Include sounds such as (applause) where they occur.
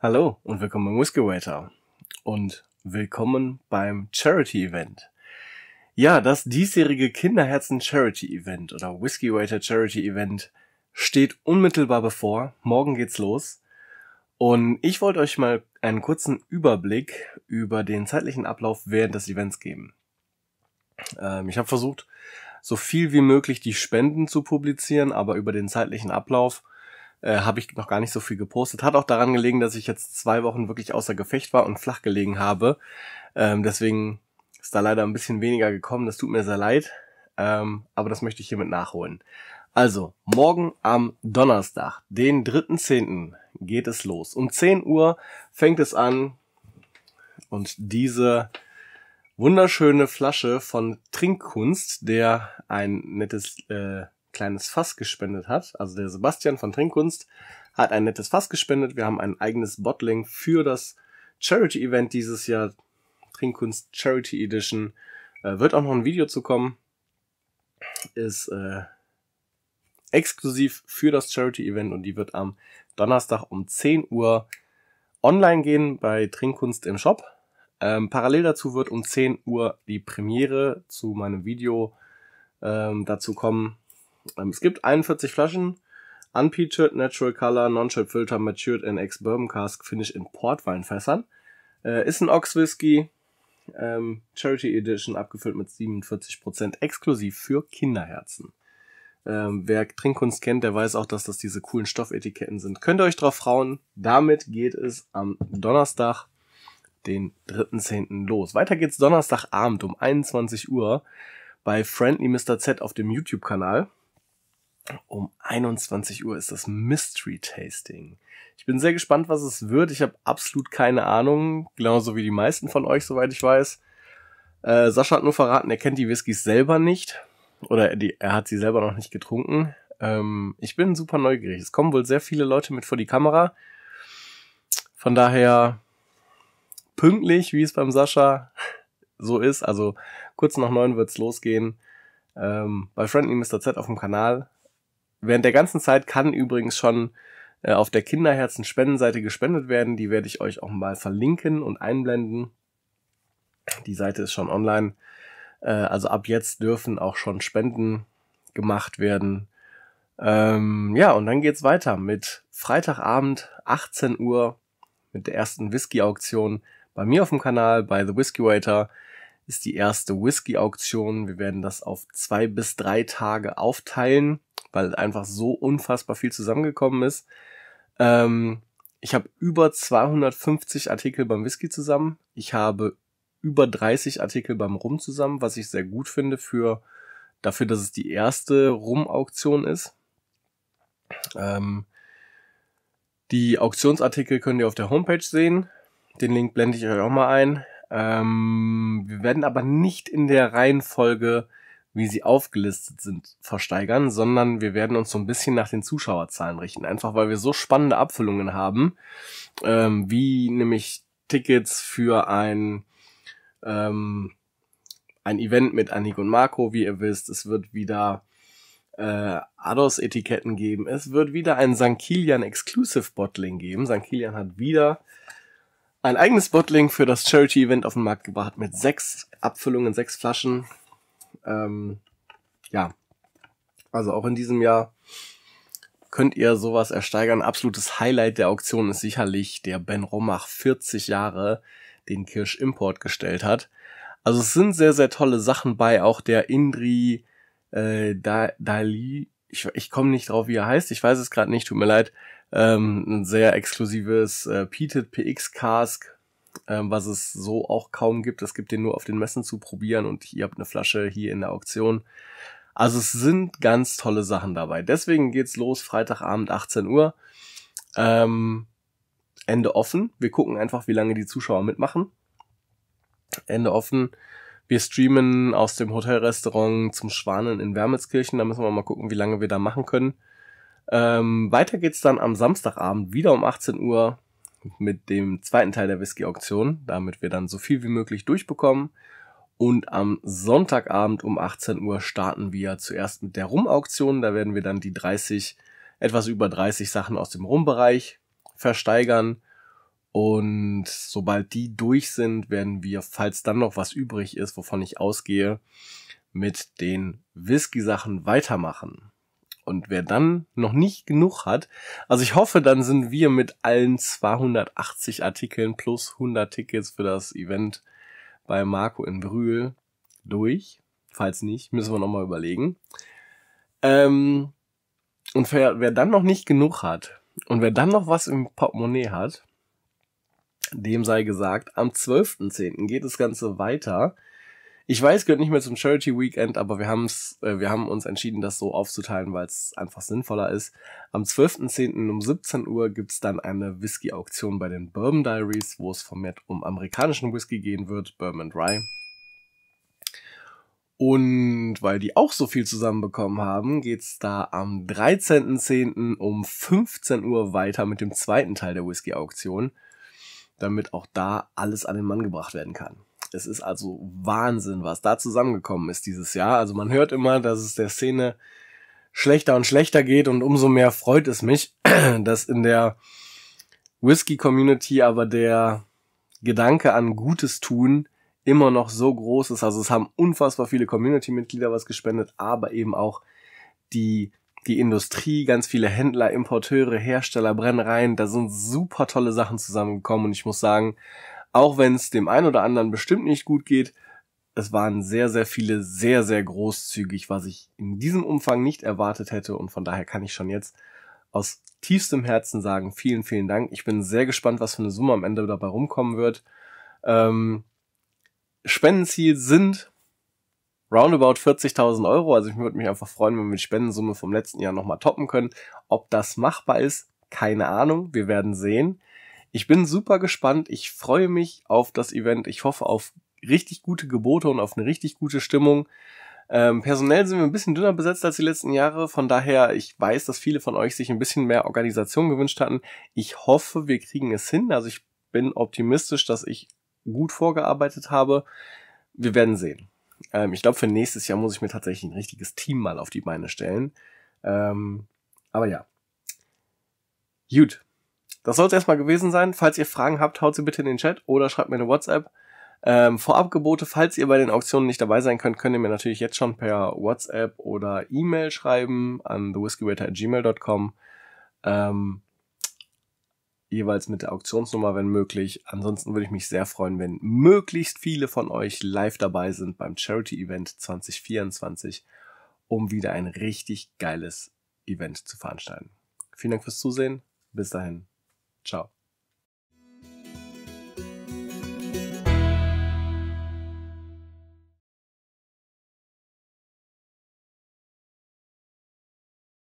Hallo und willkommen beim Whiskey Waiter und willkommen beim Charity Event. Ja, das diesjährige Kinderherzen Charity Event oder Whiskey Waiter Charity Event steht unmittelbar bevor. Morgen geht's los. Und ich wollte euch mal einen kurzen Überblick über den zeitlichen Ablauf während des Events geben. Ähm, ich habe versucht, so viel wie möglich die Spenden zu publizieren, aber über den zeitlichen Ablauf äh, habe ich noch gar nicht so viel gepostet. Hat auch daran gelegen, dass ich jetzt zwei Wochen wirklich außer Gefecht war und flach gelegen habe. Ähm, deswegen ist da leider ein bisschen weniger gekommen. Das tut mir sehr leid. Ähm, aber das möchte ich hiermit nachholen. Also, morgen am Donnerstag, den 3.10., geht es los. Um 10 Uhr fängt es an und diese wunderschöne Flasche von Trinkkunst, der ein nettes äh, kleines Fass gespendet hat. Also der Sebastian von Trinkkunst hat ein nettes Fass gespendet. Wir haben ein eigenes Bottling für das Charity-Event dieses Jahr. Trinkkunst Charity Edition. Äh, wird auch noch ein Video zu kommen. Ist äh, exklusiv für das Charity-Event und die wird am Donnerstag um 10 Uhr online gehen bei Trinkkunst im Shop. Ähm, parallel dazu wird um 10 Uhr die Premiere zu meinem Video ähm, dazu kommen. Ähm, es gibt 41 Flaschen. Unpeatured, Natural Color, non shirt Filter, Matured in Ex-Bourbon Cask, Finish in Portweinfässern. Äh, ist ein Ox Whisky, ähm, Charity Edition, abgefüllt mit 47%, exklusiv für Kinderherzen. Ähm, wer Trinkkunst kennt, der weiß auch, dass das diese coolen Stoffetiketten sind. Könnt ihr euch drauf frauen. Damit geht es am Donnerstag, den 3.10. los. Weiter geht's Donnerstagabend um 21 Uhr bei Friendly Mr. Z auf dem YouTube-Kanal. Um 21 Uhr ist das Mystery Tasting. Ich bin sehr gespannt, was es wird. Ich habe absolut keine Ahnung, genauso wie die meisten von euch, soweit ich weiß. Äh, Sascha hat nur verraten, er kennt die Whiskys selber nicht oder die, er hat sie selber noch nicht getrunken. Ähm, ich bin super neugierig. Es kommen wohl sehr viele Leute mit vor die Kamera. Von daher pünktlich, wie es beim Sascha so ist. Also kurz nach neun wird's losgehen. Ähm, bei Friendly Mr. Z auf dem Kanal Während der ganzen Zeit kann übrigens schon äh, auf der Kinderherzen-Spendenseite gespendet werden. Die werde ich euch auch mal verlinken und einblenden. Die Seite ist schon online. Äh, also ab jetzt dürfen auch schon Spenden gemacht werden. Ähm, ja, und dann geht's weiter mit Freitagabend, 18 Uhr, mit der ersten Whisky-Auktion bei mir auf dem Kanal, bei The Whisky Waiter ist die erste Whisky-Auktion. Wir werden das auf zwei bis drei Tage aufteilen, weil einfach so unfassbar viel zusammengekommen ist. Ähm, ich habe über 250 Artikel beim Whisky zusammen. Ich habe über 30 Artikel beim Rum zusammen, was ich sehr gut finde für dafür, dass es die erste Rum-Auktion ist. Ähm, die Auktionsartikel könnt ihr auf der Homepage sehen. Den Link blende ich euch auch mal ein. Ähm, wir werden aber nicht in der Reihenfolge, wie sie aufgelistet sind, versteigern, sondern wir werden uns so ein bisschen nach den Zuschauerzahlen richten. Einfach weil wir so spannende Abfüllungen haben, ähm, wie nämlich Tickets für ein, ähm, ein Event mit Annik und Marco, wie ihr wisst. Es wird wieder äh, Ados-Etiketten geben. Es wird wieder ein St. Kilian Exclusive Bottling geben. St. Kilian hat wieder ein eigenes Bottling für das Charity-Event auf den Markt gebracht mit sechs Abfüllungen, sechs Flaschen. Ähm, ja, also auch in diesem Jahr könnt ihr sowas ersteigern. Absolutes Highlight der Auktion ist sicherlich der Ben Romach 40 Jahre, den Kirsch Import gestellt hat. Also es sind sehr, sehr tolle Sachen bei, auch der Indri äh, Dali, ich, ich komme nicht drauf, wie er heißt, ich weiß es gerade nicht, tut mir leid ähm, ein sehr exklusives äh, Peated PX Cask, ähm, was es so auch kaum gibt. Es gibt den nur auf den Messen zu probieren und ihr habt eine Flasche hier in der Auktion. Also es sind ganz tolle Sachen dabei. Deswegen geht's los, Freitagabend 18 Uhr. Ähm, Ende offen. Wir gucken einfach, wie lange die Zuschauer mitmachen. Ende offen. Wir streamen aus dem Hotelrestaurant zum Schwanen in Wermelskirchen. Da müssen wir mal gucken, wie lange wir da machen können. Ähm, weiter geht's dann am Samstagabend wieder um 18 Uhr mit dem zweiten Teil der Whisky-Auktion, damit wir dann so viel wie möglich durchbekommen. Und am Sonntagabend um 18 Uhr starten wir zuerst mit der Rum-Auktion. Da werden wir dann die 30, etwas über 30 Sachen aus dem Rum-Bereich versteigern. Und sobald die durch sind, werden wir, falls dann noch was übrig ist, wovon ich ausgehe, mit den Whisky-Sachen weitermachen. Und wer dann noch nicht genug hat, also ich hoffe, dann sind wir mit allen 280 Artikeln plus 100 Tickets für das Event bei Marco in Brühl durch. Falls nicht, müssen wir nochmal überlegen. Ähm, und wer, wer dann noch nicht genug hat und wer dann noch was im Portemonnaie hat, dem sei gesagt, am 12.10. geht das Ganze weiter ich weiß, gehört nicht mehr zum Charity Weekend, aber wir, haben's, äh, wir haben uns entschieden, das so aufzuteilen, weil es einfach sinnvoller ist. Am 12.10. um 17 Uhr gibt's dann eine Whisky-Auktion bei den Bourbon Diaries, wo es vermehrt um amerikanischen Whisky gehen wird, Bourbon and Rye. Und weil die auch so viel zusammenbekommen haben, geht's da am 13.10. um 15 Uhr weiter mit dem zweiten Teil der Whisky-Auktion, damit auch da alles an den Mann gebracht werden kann. Es ist also Wahnsinn, was da zusammengekommen ist dieses Jahr. Also man hört immer, dass es der Szene schlechter und schlechter geht und umso mehr freut es mich, (clears throat) dass in der Whisky-Community aber der Gedanke an Gutes tun immer noch so groß ist. Also es haben unfassbar viele Community-Mitglieder was gespendet, aber eben auch die, die Industrie, ganz viele Händler, Importeure, Hersteller, Brennereien. Da sind super tolle Sachen zusammengekommen und ich muss sagen, auch wenn es dem einen oder anderen bestimmt nicht gut geht, es waren sehr, sehr viele sehr, sehr großzügig, was ich in diesem Umfang nicht erwartet hätte. Und von daher kann ich schon jetzt aus tiefstem Herzen sagen, vielen, vielen Dank. Ich bin sehr gespannt, was für eine Summe am Ende dabei rumkommen wird. Ähm, Spendenziel sind roundabout 40.000 Euro. Also ich würde mich einfach freuen, wenn wir die Spendensumme vom letzten Jahr nochmal toppen können. Ob das machbar ist, keine Ahnung. Wir werden sehen. Ich bin super gespannt. Ich freue mich auf das Event. Ich hoffe auf richtig gute Gebote und auf eine richtig gute Stimmung. Ähm, personell sind wir ein bisschen dünner besetzt als die letzten Jahre. Von daher, ich weiß, dass viele von euch sich ein bisschen mehr Organisation gewünscht hatten. Ich hoffe, wir kriegen es hin. Also ich bin optimistisch, dass ich gut vorgearbeitet habe. Wir werden sehen. Ähm, ich glaube, für nächstes Jahr muss ich mir tatsächlich ein richtiges Team mal auf die Beine stellen. Ähm, aber ja. Gut, das soll es erstmal gewesen sein. Falls ihr Fragen habt, haut sie bitte in den Chat oder schreibt mir eine WhatsApp. Ähm, Vorabgebote, falls ihr bei den Auktionen nicht dabei sein könnt, könnt ihr mir natürlich jetzt schon per WhatsApp oder E-Mail schreiben an thewhiskeywaiter.gmail.com. Ähm, jeweils mit der Auktionsnummer, wenn möglich. Ansonsten würde ich mich sehr freuen, wenn möglichst viele von euch live dabei sind beim Charity Event 2024, um wieder ein richtig geiles Event zu veranstalten. Vielen Dank fürs Zusehen. Bis dahin. Ciao.